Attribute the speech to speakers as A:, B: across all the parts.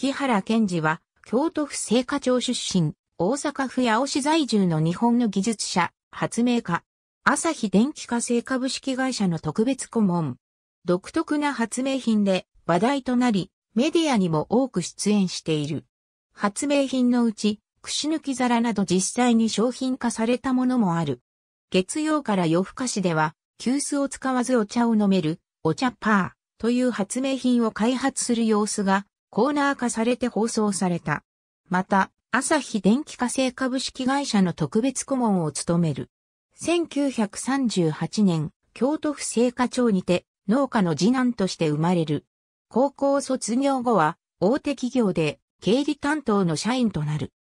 A: 木原健二は、京都府聖火町出身、大阪府八尾市在住の日本の技術者、発明家、朝日電気化成株式会社の特別顧問。独特な発明品で話題となり、メディアにも多く出演している。発明品のうち、串抜き皿など実際に商品化されたものもある。月曜から夜更かしでは、急須を使わずお茶を飲める、お茶パーという発明品を開発する様子がコーナー化されて放送された。また、朝日電気化成株式会社の特別顧問を務める。1938年、京都府聖火町にて農家の次男として生まれる。高校卒業後は大手企業で経理担当の社員となる。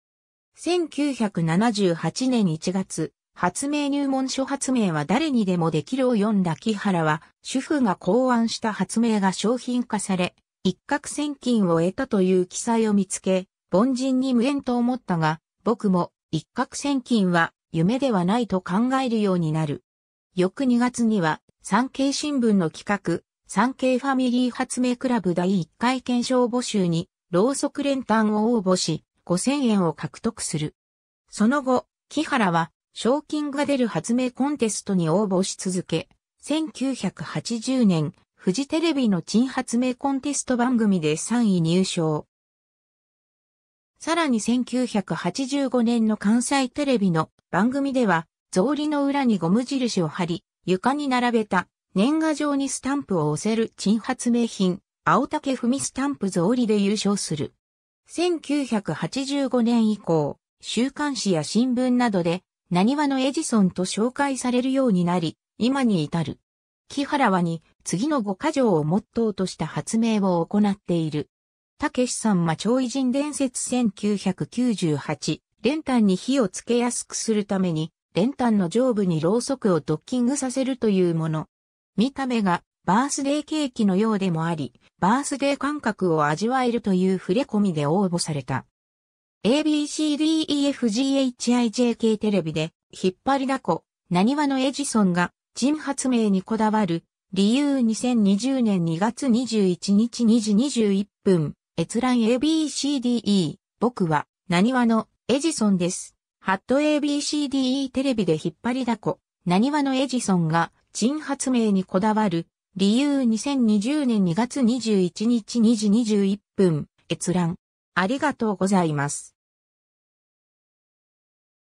A: 1978年1月、発明入門書発明は誰にでもできるを読んだ木原は、主婦が考案した発明が商品化され、一攫千金を得たという記載を見つけ、凡人に無縁と思ったが、僕も一攫千金は夢ではないと考えるようになる。翌2月には、産経新聞の企画、産経ファミリー発明クラブ第1回検証募集に、ろうそく連単を応募し、5000円を獲得する。その後、木原は、賞金が出る発明コンテストに応募し続け、1980年、フジテレビの珍発明コンテスト番組で3位入賞。さらに1985年の関西テレビの番組では、草履の裏にゴム印を貼り、床に並べた年賀状にスタンプを押せる珍発明品、青竹踏みスタンプ草履で優勝する。1985年以降、週刊誌や新聞などで、何話のエジソンと紹介されるようになり、今に至る。木原はに次の5箇条をモットーとした発明を行っている。たけしさんは超偉人伝説1998、練炭に火をつけやすくするために、練炭の上部にろうそくをドッキングさせるというもの。見た目がバースデーケーキのようでもあり、バースデー感覚を味わえるという触れ込みで応募された。ABCDEFGHIJK テレビで、引っ張りだこ、何話のエジソンが、人発明にこだわる、理由2020年2月21日2時21分、閲覧 ABCDE、僕は、何話のエジソンです。ハット ABCDE テレビで引っ張りだこ、何話のエジソンが、陳発明にこだわる、理由2020年2月21日2時21分、閲覧。ありがとうございます。